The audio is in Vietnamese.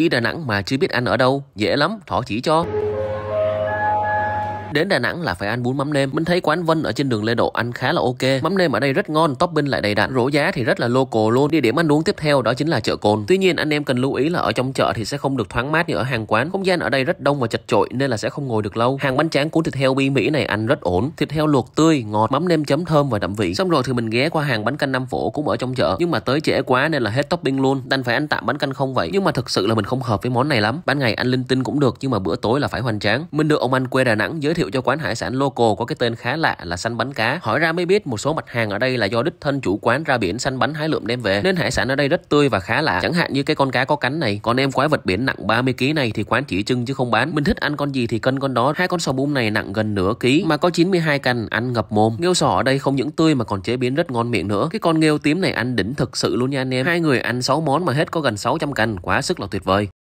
Đi Đà Nẵng mà chưa biết ăn ở đâu, dễ lắm, thỏ chỉ cho. Đến Đà Nẵng là phải ăn bún mắm nêm. Mình thấy quán Vân ở trên đường Lê Độ ăn khá là ok. Mắm nêm ở đây rất ngon, topping lại đầy đặn. Rổ giá thì rất là local luôn. Địa điểm ăn uống tiếp theo đó chính là chợ Cồn. Tuy nhiên anh em cần lưu ý là ở trong chợ thì sẽ không được thoáng mát như ở hàng quán. Không gian ở đây rất đông và chật chội nên là sẽ không ngồi được lâu. Hàng bánh tráng cuốn thịt heo bi Mỹ này ăn rất ổn. Thịt heo luộc tươi, ngọt, mắm nêm chấm thơm và đậm vị. Xong rồi thì mình ghé qua hàng bánh canh Nam Phổ cũng ở trong chợ nhưng mà tới trễ quá nên là hết topping luôn. Đành phải ăn tạm bánh canh không vậy. Nhưng mà thực sự là mình không hợp với món này lắm. Ban ngày ăn linh tinh cũng được nhưng mà bữa tối là phải hoành tráng. Mình được ông anh quê Đà Nẵng giới thiệu thiệu cho quán hải sản local có cái tên khá lạ là xanh bánh cá. Hỏi ra mới biết một số mặt hàng ở đây là do đích thân chủ quán ra biển xanh bánh hái lượm đem về nên hải sản ở đây rất tươi và khá lạ. Chẳng hạn như cái con cá có cánh này, còn em quái vật biển nặng 30 kg này thì quán chỉ trưng chứ không bán. Mình thích ăn con gì thì cân con đó. Hai con sò bung này nặng gần nửa ký mà có 92 cành ăn ngập mồm. Nghêu sò ở đây không những tươi mà còn chế biến rất ngon miệng nữa. Cái con nghêu tím này ăn đỉnh thực sự luôn nha anh em. Hai người ăn 6 món mà hết có gần 600 cành, quá sức là tuyệt vời.